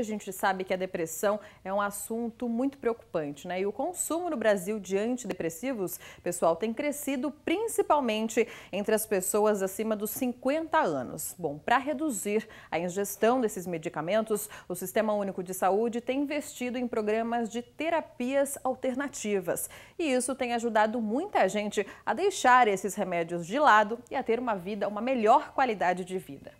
A gente sabe que a depressão é um assunto muito preocupante, né? E o consumo no Brasil de antidepressivos, pessoal, tem crescido principalmente entre as pessoas acima dos 50 anos. Bom, para reduzir a ingestão desses medicamentos, o Sistema Único de Saúde tem investido em programas de terapias alternativas. E isso tem ajudado muita gente a deixar esses remédios de lado e a ter uma vida, uma melhor qualidade de vida.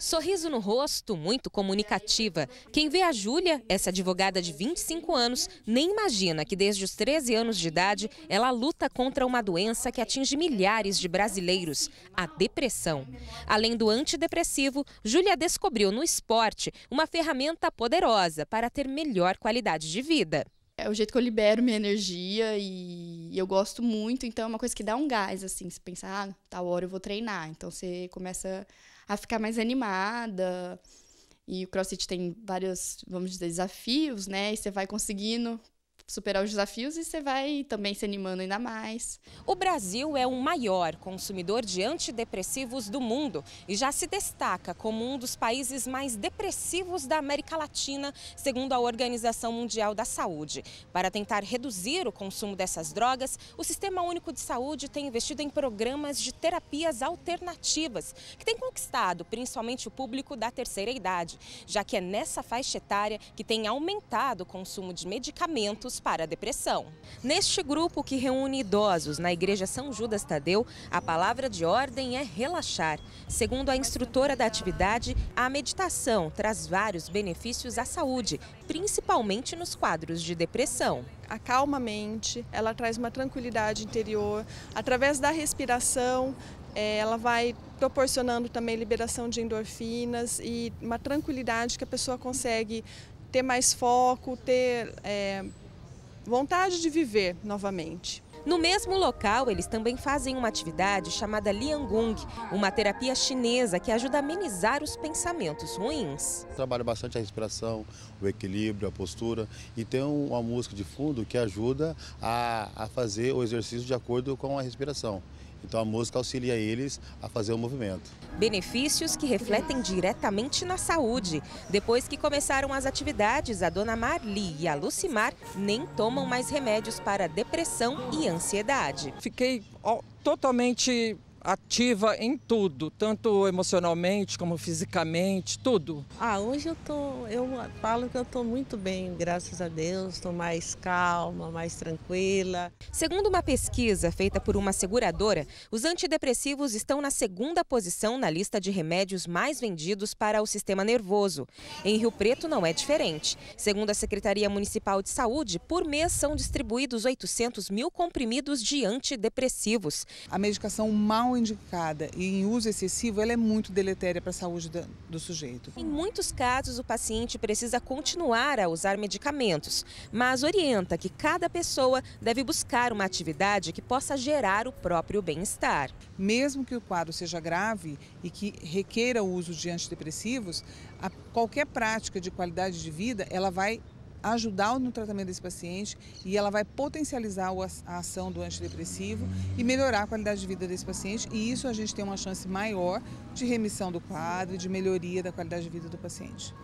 Sorriso no rosto, muito comunicativa. Quem vê a Júlia, essa advogada de 25 anos, nem imagina que desde os 13 anos de idade ela luta contra uma doença que atinge milhares de brasileiros, a depressão. Além do antidepressivo, Júlia descobriu no esporte uma ferramenta poderosa para ter melhor qualidade de vida. É o jeito que eu libero minha energia e e eu gosto muito, então é uma coisa que dá um gás, assim, se pensar, ah, tal hora eu vou treinar. Então você começa a ficar mais animada. E o CrossFit tem vários, vamos dizer, desafios, né? E você vai conseguindo superar os desafios e você vai também se animando ainda mais. O Brasil é o maior consumidor de antidepressivos do mundo e já se destaca como um dos países mais depressivos da América Latina, segundo a Organização Mundial da Saúde. Para tentar reduzir o consumo dessas drogas, o Sistema Único de Saúde tem investido em programas de terapias alternativas, que tem conquistado principalmente o público da terceira idade, já que é nessa faixa etária que tem aumentado o consumo de medicamentos para a depressão. Neste grupo que reúne idosos na Igreja São Judas Tadeu, a palavra de ordem é relaxar. Segundo a instrutora da atividade, a meditação traz vários benefícios à saúde, principalmente nos quadros de depressão acalma a mente, ela traz uma tranquilidade interior. Através da respiração, é, ela vai proporcionando também liberação de endorfinas e uma tranquilidade que a pessoa consegue ter mais foco, ter. É vontade de viver novamente. No mesmo local, eles também fazem uma atividade chamada Liangong, uma terapia chinesa que ajuda a amenizar os pensamentos ruins. Trabalha bastante a respiração, o equilíbrio, a postura e tem uma música de fundo que ajuda a, a fazer o exercício de acordo com a respiração. Então a música auxilia eles a fazer o movimento. Benefícios que refletem diretamente na saúde. Depois que começaram as atividades, a dona Marli e a Lucimar nem tomam mais remédios para depressão e ansiedade. Fiquei totalmente ativa em tudo, tanto emocionalmente como fisicamente, tudo. Ah, hoje eu tô, eu falo que eu tô muito bem, graças a Deus, estou mais calma, mais tranquila. Segundo uma pesquisa feita por uma seguradora, os antidepressivos estão na segunda posição na lista de remédios mais vendidos para o sistema nervoso. Em Rio Preto não é diferente. Segundo a Secretaria Municipal de Saúde, por mês são distribuídos 800 mil comprimidos de antidepressivos. A medicação mal mal indicada e em uso excessivo, ela é muito deletéria para a saúde do sujeito. Em muitos casos, o paciente precisa continuar a usar medicamentos, mas orienta que cada pessoa deve buscar uma atividade que possa gerar o próprio bem-estar. Mesmo que o quadro seja grave e que requeira o uso de antidepressivos, qualquer prática de qualidade de vida, ela vai ajudar no tratamento desse paciente e ela vai potencializar a ação do antidepressivo e melhorar a qualidade de vida desse paciente e isso a gente tem uma chance maior de remissão do quadro e de melhoria da qualidade de vida do paciente.